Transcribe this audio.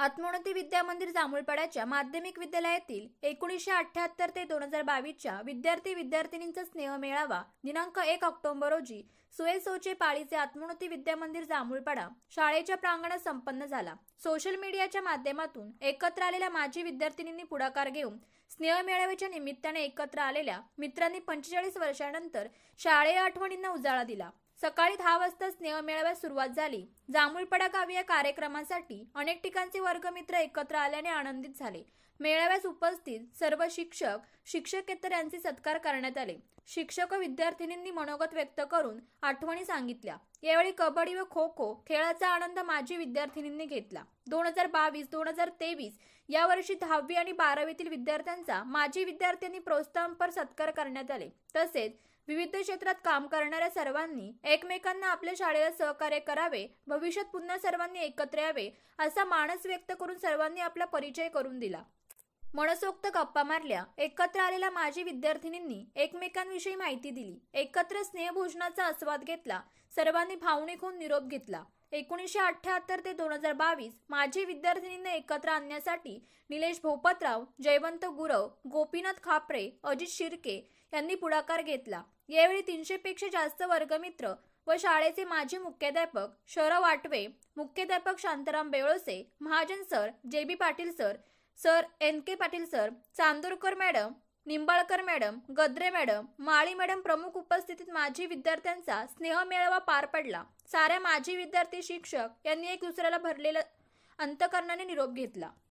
आत्मोन्नती विद्यामंदिर मंदिर जांभूळपाड्याच्या माध्यमिक विद्यालयातील एकोणीसशे अठ्याहत्तर ते दोन हजार बावीसच्या विद्यार्थी विद्यार्थिनींचा स्नेह मेळावा दिनांक एक ऑक्टोबर रोजी सुएसोचे पाळीचे आत्मोन्नती विद्यामंदिर जांभूळपाडा शाळेच्या प्रांगणात संपन्न झाला सोशल मीडियाच्या माध्यमातून एकत्र आलेल्या माजी विद्यार्थिनींनी पुढाकार घेऊन स्नेह मेळाव्याच्या निमित्ताने एकत्र आलेल्या मित्रांनी पंचेचाळीस वर्षानंतर शाळेय आठवणींना उजाळा दिला सकाळी दहा वाजता स्नेह मेळाव्यास सुरुवात झाली जांभूळपडा गावी या कार्यक्रमासाठी अनेक ठिकाणचे वर्गमित्र एकत्र आल्याने आनंदित झाले मेळाव्यास उपस्थित सर्व शिक्षक शिक्षकेतर यांचे सत्कार करण्यात आले शिक्षक व विद्यार्थिनींनी मनोगत व्यक्त करून आठवणी सांगितल्या यावेळी कबड्डी व खो खो खेळाचा आनंद माजी विद्यार्थिनींनी घेतला दोन हजार बावीस दोन हजार तेवीस या वर्षी दहावी आणि बारावीतील विद्यार्थ्यांचा माजी विद्यार्थ्यांनी प्रोत्साहनपर सत्कार करण्यात आले तसेच विविध क्षेत्रात काम करणाऱ्या सर्वांनी एकमेकांना आपल्या शाळेला सहकार्य करावे भविष्यात पुन्हा सर्वांनी एकत्र यावे असा मानस व्यक्त करून सर्वांनी आपला परिचय करून दिला मनसोक्त गप्पा मारल्या एकत्र आलेल्या माजी विद्यार्थिनींनी एकमेकांविषयी माहिती दिली एकत्र स्नेहभोजनाचा आस्वाद घेतला सर्वांनी भावनिक होऊन निरोप घेतला एकोणीसशे अठ्ठ्याहत्तर ते दोन हजार बावीस माजी विद्यार्थिनींना एकत्र आणण्यासाठी निलेश भोपतराव जयवंत गुरव गोपीनाथ खापरे अजित शिर्के यांनी पुढाकार घेतला यावेळी पेक्षा जास्त वर्गमित्र व शाळेचे माजी मुख्याध्यापक शरव वाटवे मुख्याध्यापक Shantaram बेळोसे Mahajan sir J B Patil sir sir N K Patil sir Chandorkar madam Nimbalkar madam Gadre madam Mali madam प्रमुख उपस्थितीत माजी विद्यार्थ्यांचा स्नेहमेळावा पार पडला साऱ्या माजी विद्यार्थी शिक्षक यांनी एक दुसऱ्याला भरलेला अंतकरणाने निरोप घेतला